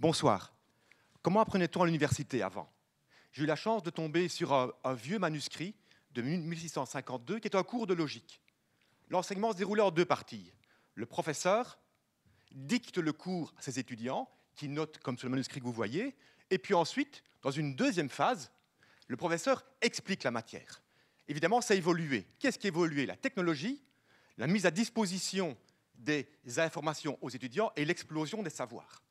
Bonsoir. Comment apprenait-on à l'université avant J'ai eu la chance de tomber sur un, vieux manuscrit de 1652 qui est un cours de logique. L'enseignement se déroulait en deux parties. Le professeur dicte le cours à ses étudiants, qui notent comme sur le manuscrit que vous voyez, et puis ensuite, dans une deuxième phase, le professeur explique la matière. Évidemment, ça a évolué. Qu'est-ce qui a évolué La technologie, la mise à disposition des informations aux étudiants et l'explosion des savoirs.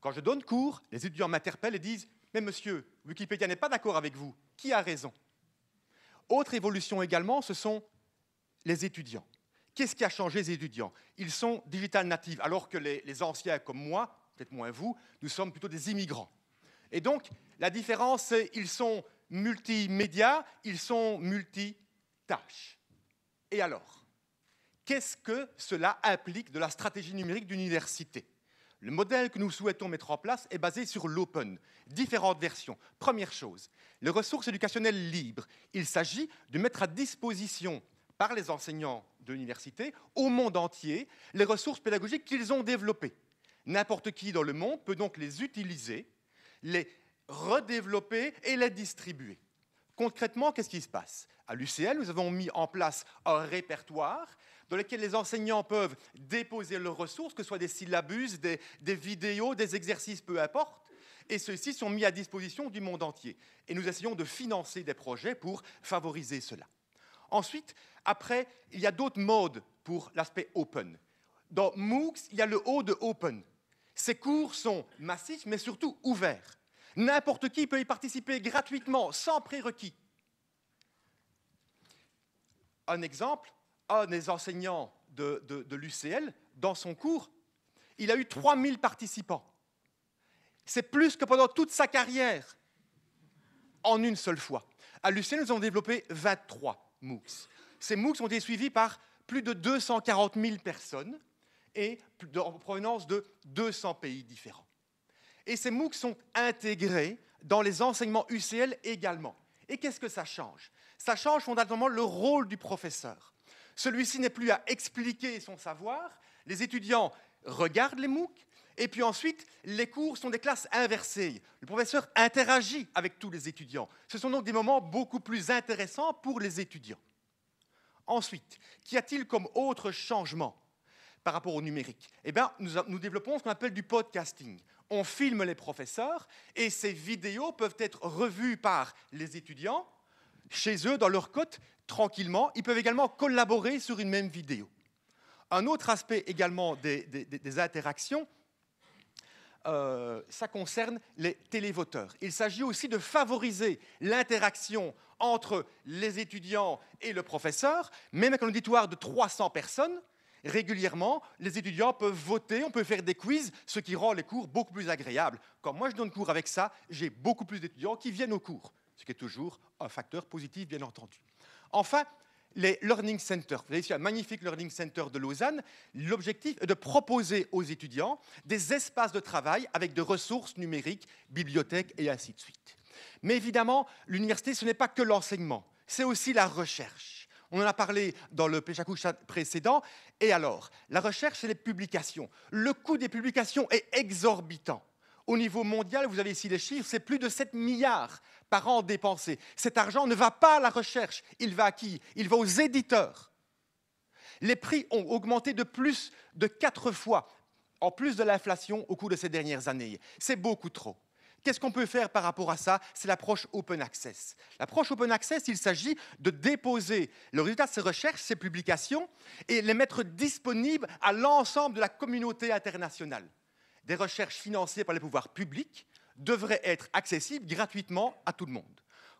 Quand je donne cours, les étudiants m'interpellent et disent Mais monsieur, Wikipédia n'est pas d'accord avec vous. Qui a raison Autre évolution également, ce sont les étudiants. Qu'est-ce qui a changé les étudiants Ils sont digital natives, alors que les, anciens comme moi, peut-être moins vous, nous sommes plutôt des immigrants. Et donc, la différence, c'est ils sont multimédia, ils sont multitâches. Et alors Qu'est-ce que cela implique de la stratégie numérique d'université le modèle que nous souhaitons mettre en place est basé sur l'open, différentes versions. Première chose, les ressources éducationnelles libres. Il s'agit de mettre à disposition par les enseignants de l'université au monde entier les ressources pédagogiques qu'ils ont développées. N'importe qui dans le monde peut donc les utiliser, les redévelopper et les distribuer. Concrètement, qu'est-ce qui se passe À l'UCL, nous avons mis en place un répertoire dans lequel les enseignants peuvent déposer leurs ressources, que ce soit des syllabus, des, des vidéos, des exercices, peu importe et ceux-ci sont mis à disposition du monde entier. Et nous essayons de financer des projets pour favoriser cela. Ensuite, après, il y a d'autres modes pour l'aspect open. Dans MOOCs, il y a le haut de open. Ces cours sont massifs, mais surtout ouverts. N'importe qui peut y participer gratuitement, sans prérequis. Un exemple, un des enseignants de, l'UCL, dans son cours, il a eu 3000 participants. C'est plus que pendant toute sa carrière, en une seule fois. À l'UCL, nous avons développé 23 MOOCs. Ces MOOCs ont été suivis par plus de 240 000 personnes et en provenance de 200 pays différents. Et ces MOOC sont intégrés dans les enseignements UCL également. Et qu'est-ce que ça change Ça change fondamentalement le rôle du professeur. Celui-ci n'est plus à expliquer son savoir, les étudiants regardent les MOOC, et puis ensuite, les cours sont des classes inversées. Le professeur interagit avec tous les étudiants. Ce sont donc des moments beaucoup plus intéressants pour les étudiants. Ensuite, qu'y a-t-il comme autre changement par rapport au numérique Eh bien, nous, développons ce qu'on appelle du podcasting. On filme les professeurs et ces vidéos peuvent être revues par les étudiants chez eux, dans leur côte, tranquillement. Ils peuvent également collaborer sur une même vidéo. Un autre aspect également des, interactions, euh, ça concerne les télévoteurs. Il s'agit aussi de favoriser l'interaction entre les étudiants et le professeur. Même avec un auditoire de 300 personnes, Régulièrement, les étudiants peuvent voter, on peut faire des quiz, ce qui rend les cours beaucoup plus agréables. Quand moi je donne cours avec ça, j'ai beaucoup plus d'étudiants qui viennent au cours, ce qui est toujours un facteur positif, bien entendu. Enfin, les Learning Centers. Vous avez ici un magnifique Learning Center de Lausanne. L'objectif est de proposer aux étudiants des espaces de travail avec des ressources numériques, bibliothèques et ainsi de suite. Mais évidemment, l'université, ce n'est pas que l'enseignement, c'est aussi la recherche. On en a parlé dans le Péchacouche précédent. Et alors, la recherche, et les publications. Le coût des publications est exorbitant. Au niveau mondial, vous avez ici les chiffres, c'est plus de 7 milliards par an dépensés. Cet argent ne va pas à la recherche, il va à qui Il va aux éditeurs. Les prix ont augmenté de plus de 4 fois, en plus de l'inflation, au cours de ces dernières années. C'est beaucoup trop. Qu'est-ce qu'on peut faire par rapport à ça C'est l'approche open access. L'approche open access, il s'agit de déposer le résultat de ces recherches, ces publications, et les mettre disponibles à l'ensemble de la communauté internationale. Des recherches financées par les pouvoirs publics devraient être accessibles gratuitement à tout le monde.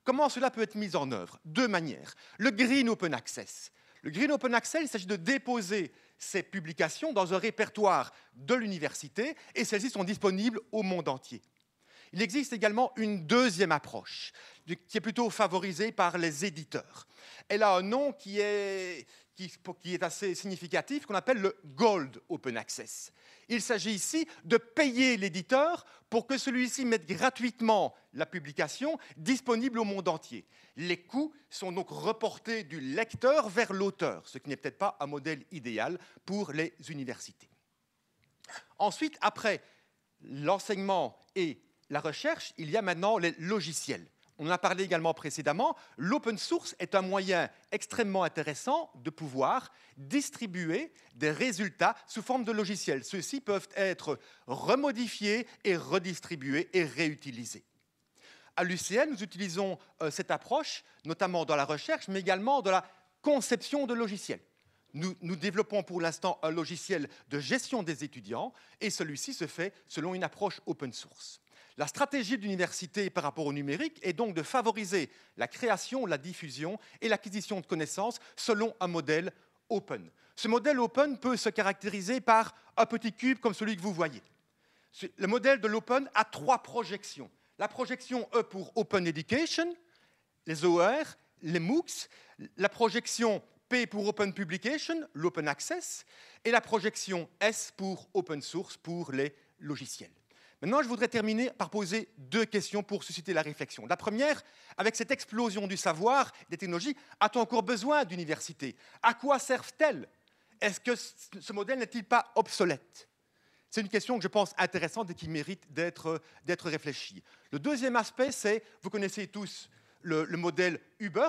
Comment cela peut être mis en œuvre Deux manières. Le Green Open Access. Le Green Open Access, il s'agit de déposer ces publications dans un répertoire de l'université et celles-ci sont disponibles au monde entier. Il existe également une deuxième approche, qui est plutôt favorisée par les éditeurs. Elle a un nom qui est, qui, est assez significatif, qu'on appelle le Gold Open Access. Il s'agit ici de payer l'éditeur pour que celui-ci mette gratuitement la publication disponible au monde entier. Les coûts sont donc reportés du lecteur vers l'auteur, ce qui n'est peut-être pas un modèle idéal pour les universités. Ensuite, après l'enseignement et la recherche, il y a maintenant les logiciels. On en a parlé également précédemment. L'open source est un moyen extrêmement intéressant de pouvoir distribuer des résultats sous forme de logiciels. Ceux-ci peuvent être remodifiés et redistribués et réutilisés. À l'UCN, nous utilisons euh, cette approche, notamment dans la recherche, mais également dans la conception de logiciels. nous développons pour l'instant un logiciel de gestion des étudiants et celui-ci se fait selon une approche open source. La stratégie de l'université par rapport au numérique est donc de favoriser la création, la diffusion et l'acquisition de connaissances selon un modèle open. Ce modèle open peut se caractériser par un petit cube comme celui que vous voyez. Le modèle de l'open a trois projections. La projection E pour Open Education, les OER, les MOOCs, la projection P pour Open Publication, l'Open Access, et la projection S pour Open Source pour les logiciels. Maintenant, je voudrais terminer par poser deux questions pour susciter la réflexion. La première, avec cette explosion du savoir, des technologies, a-t-on encore besoin d'universités À quoi servent-elles Est-ce que ce modèle n'est-il pas obsolète c'est une question que je pense intéressante et qui mérite d'être réfléchie. Le deuxième aspect, c'est, vous connaissez tous le modèle Uber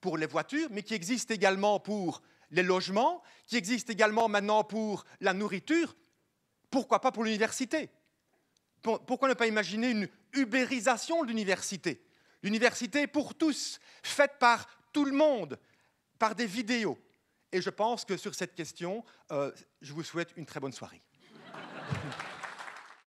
pour les voitures, mais qui existe également pour les logements, qui existe également maintenant pour la nourriture, pourquoi pas pour l'université pourquoi ne pas imaginer une ubérisation de l'université L'université pour tous, faite par tout le monde, par des vidéos. Et je pense que sur cette question, euh, je vous souhaite une très bonne soirée.